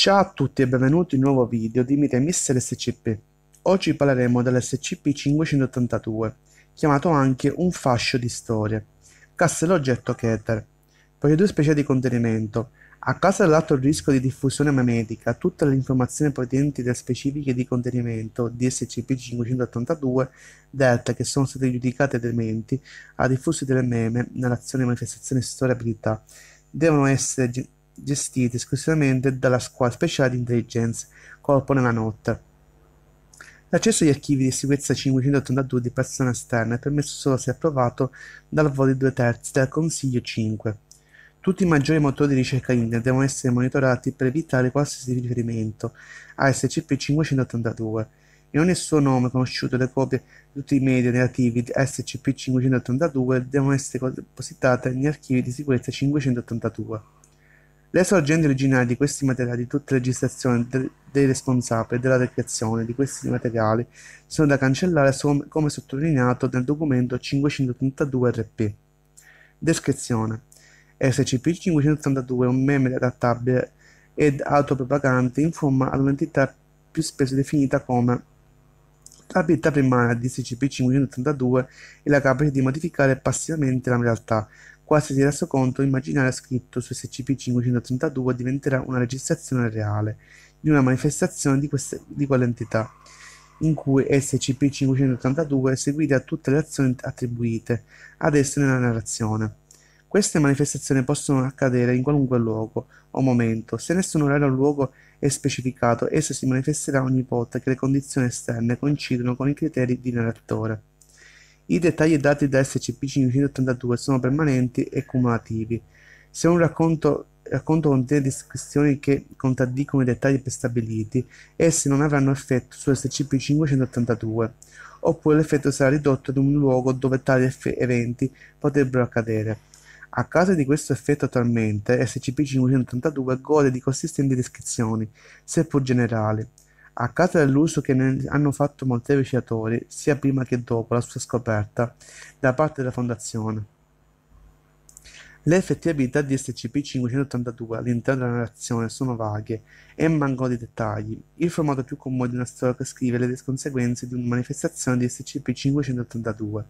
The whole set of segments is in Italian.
Ciao a tutti e benvenuti in un nuovo video di Mite Mister SCP. Oggi parleremo dell'SCP-582, chiamato anche un fascio di storie. Cassa l'oggetto Keter. Procedure speciali di contenimento. A causa dell'alto rischio di diffusione memetica, tutte le informazioni provenienti da specifiche di contenimento di SCP-582 Delta che sono state giudicate dementi a diffusi delle meme, manifestazione, manifestazioni e abilità, devono essere gestiti esclusivamente dalla squadra speciale di intelligence Corpo nella notte. L'accesso agli archivi di sicurezza 582 di persone esterne è permesso solo se approvato dal voto di due terzi del Consiglio 5. Tutti i maggiori motori di ricerca internet devono essere monitorati per evitare qualsiasi riferimento a SCP-582 e ogni suo nome conosciuto e le copie di tutti i media relativi di SCP-582 devono essere depositate negli archivi di sicurezza 582. Le sorgenti originali di questi materiali di tutte le registrazioni de- dei responsabili della ricreazione di questi materiali sono da cancellare so- come sottolineato nel documento 582 RP. Descrizione SCP-582 è un meme adattabile ed autopropagante in forma ad un'entità più spesso definita come la abilità primaria di SCP-582 e la capacità di modificare passivamente la realtà quasi si è reso conto immaginario scritto su SCP-532 diventerà una registrazione reale di una manifestazione di, queste, di quell'entità, in cui SCP-582 seguirà tutte le azioni attribuite ad esso nella narrazione. Queste manifestazioni possono accadere in qualunque luogo o momento. Se nessun orario o luogo è specificato, esso si manifesterà ogni volta che le condizioni esterne coincidono con i criteri di narratore. I dettagli dati da SCP 582 sono permanenti e cumulativi. Se un racconto, racconto contiene descrizioni che contraddicono i dettagli prestabiliti, essi non avranno effetto su SCP 582, oppure l'effetto sarà ridotto ad un luogo dove tali eventi potrebbero accadere. A causa di questo effetto attualmente, SCP-582 gode di consistenti descrizioni, seppur generali a causa dell'uso che ne hanno fatto molti ricercatori, sia prima che dopo la sua scoperta, da parte della fondazione. Le effettività di SCP-582 all'interno della narrazione sono vaghe e mancano di dettagli. Il formato più comune di una storia che scrive le conseguenze di una manifestazione di SCP-582,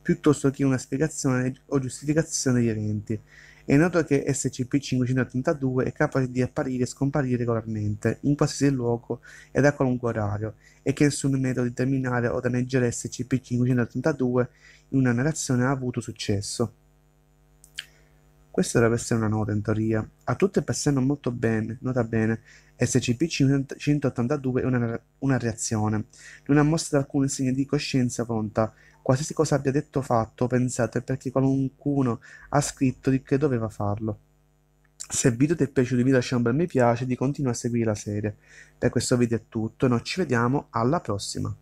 piuttosto che una spiegazione o giustificazione degli eventi, è noto che SCP-582 è capace di apparire e scomparire regolarmente, in qualsiasi luogo ed a qualunque orario, e che nessun metodo di terminare o danneggiare SCP-582 in una narrazione ha avuto successo. Questa dovrebbe essere una nota in teoria. A tutte passano molto bene, nota bene, SCP-182 è una, una reazione. Non ha mostrato alcun segno di coscienza o volontà, qualsiasi cosa abbia detto fatto o pensato è perché qualcuno ha scritto che doveva farlo. Se il video ti è piaciuto mi lascia un bel mi piace e di continua a seguire la serie. Per questo video è tutto noi ci vediamo alla prossima.